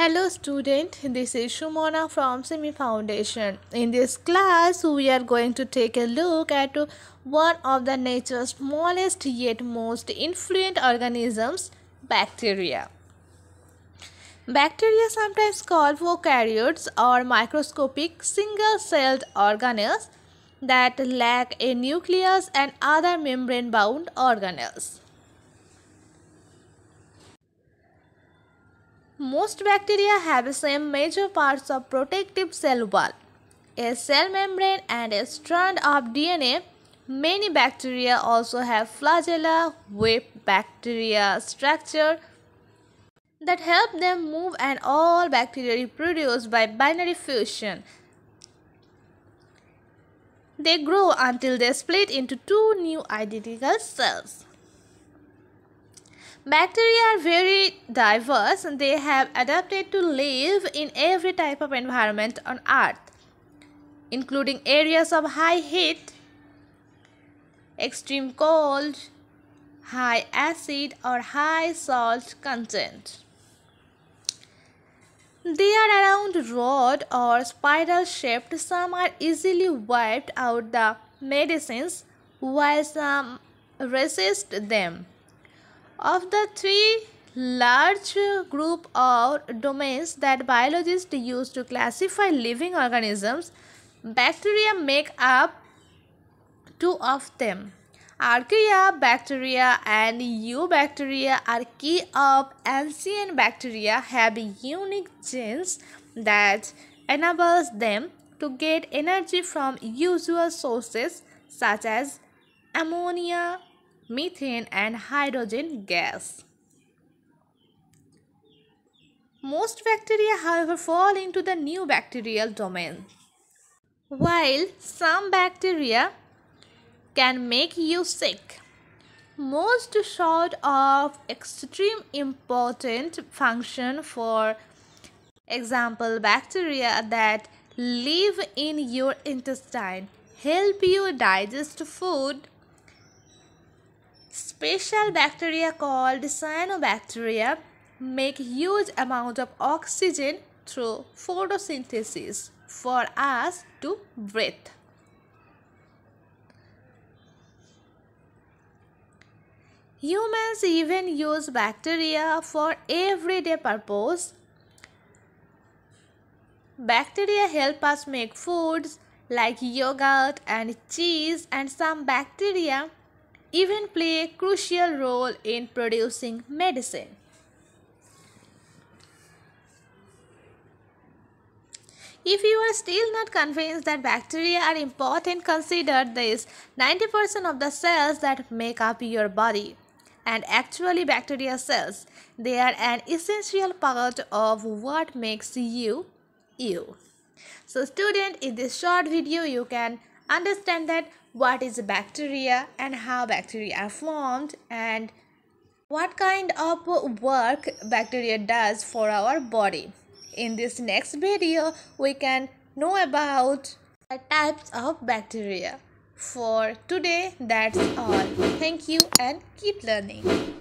Hello student, this is Shumona from Simi Foundation. In this class, we are going to take a look at one of the nature's smallest yet most influent organisms, bacteria. Bacteria sometimes called prokaryotes or microscopic single-celled organelles that lack a nucleus and other membrane-bound organelles. Most bacteria have the same major parts of protective cell wall, a cell membrane and a strand of DNA. Many bacteria also have flagella, whip bacteria structure that help them move and all bacteria reproduce by binary fusion. They grow until they split into two new identical cells. Bacteria are very diverse and they have adapted to live in every type of environment on earth including areas of high heat, extreme cold, high acid or high salt content. They are around rod or spiral shaped, some are easily wiped out the medicines while some resist them. Of the three large group of domains that biologists use to classify living organisms, bacteria make up two of them. Archaea bacteria and Eubacteria are key of ancient bacteria have unique genes that enables them to get energy from usual sources such as ammonia, methane and hydrogen gas. Most bacteria, however, fall into the new bacterial domain. While some bacteria can make you sick, most short of extreme important function for example bacteria that live in your intestine help you digest food special bacteria called cyanobacteria make huge amount of oxygen through photosynthesis for us to breathe. Humans even use bacteria for everyday purpose. Bacteria help us make foods like yogurt and cheese and some bacteria even play a crucial role in producing medicine. If you are still not convinced that bacteria are important, consider this 90% of the cells that make up your body and actually bacteria cells. They are an essential part of what makes you you. So student, in this short video, you can understand that what is a bacteria and how bacteria are formed and what kind of work bacteria does for our body. In this next video, we can know about the types of bacteria. For today, that's all. Thank you and keep learning.